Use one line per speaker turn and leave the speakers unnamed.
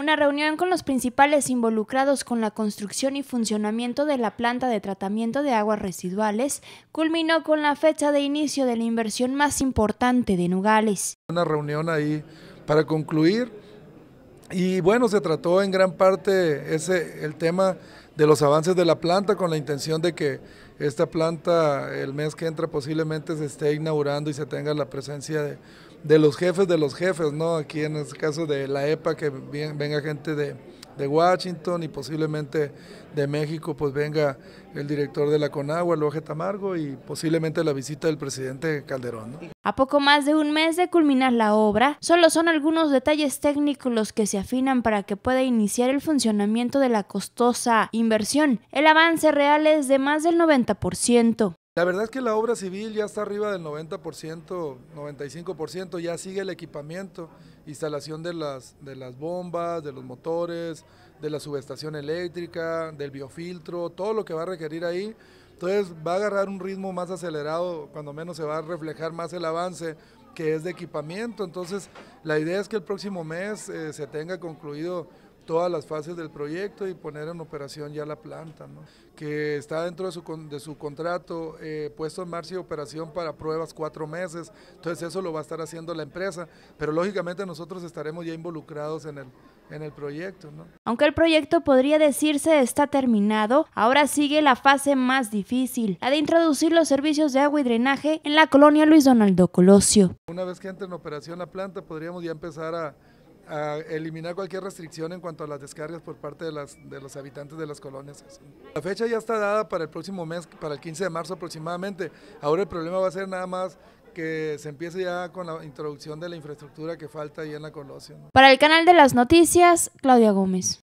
Una reunión con los principales involucrados con la construcción y funcionamiento de la planta de tratamiento de aguas residuales culminó con la fecha de inicio de la inversión más importante
de Nugales. Una reunión ahí para concluir y bueno, se trató en gran parte ese el tema de los avances de la planta con la intención de que esta planta el mes que entra posiblemente se esté inaugurando y se tenga la presencia de, de los jefes de los jefes, ¿no? Aquí en este caso de la EPA, que venga gente de, de Washington y posiblemente de México pues venga el director de la CONAGUA, Loje Tamargo, y posiblemente la visita del presidente Calderón.
A poco más de un mes de culminar la obra, solo son algunos detalles técnicos los que se afinan para que pueda iniciar el funcionamiento de la costosa inversión. El avance real es de más del 90%.
La verdad es que la obra civil ya está arriba del 90%, 95%, ya sigue el equipamiento, instalación de las, de las bombas, de los motores, de la subestación eléctrica, del biofiltro, todo lo que va a requerir ahí. Entonces va a agarrar un ritmo más acelerado, cuando menos se va a reflejar más el avance que es de equipamiento. Entonces la idea es que el próximo mes eh, se tenga concluido todas las fases del proyecto y poner en operación ya la planta, que está dentro de su, contrato eh, puesto en marcha y operación para pruebas cuatro meses, entonces eso lo va a estar haciendo la empresa, pero lógicamente nosotros estaremos ya involucrados en el, proyecto. ¿no?
Aunque el proyecto podría decirse está terminado, ahora sigue la fase más difícil, la de introducir los servicios de agua y drenaje en la colonia Luis Donaldo Colosio.
Una vez que entre en operación la planta, podríamos ya empezar a a eliminar cualquier restricción en cuanto a las descargas por parte de, las, de los habitantes de las colonias. La fecha ya está dada para el próximo mes, para el 15 de marzo aproximadamente. Ahora el problema va a ser nada más que se empiece ya con la introducción de la infraestructura que falta ahí en la colonia.
Para el canal de las noticias, Claudia Gómez.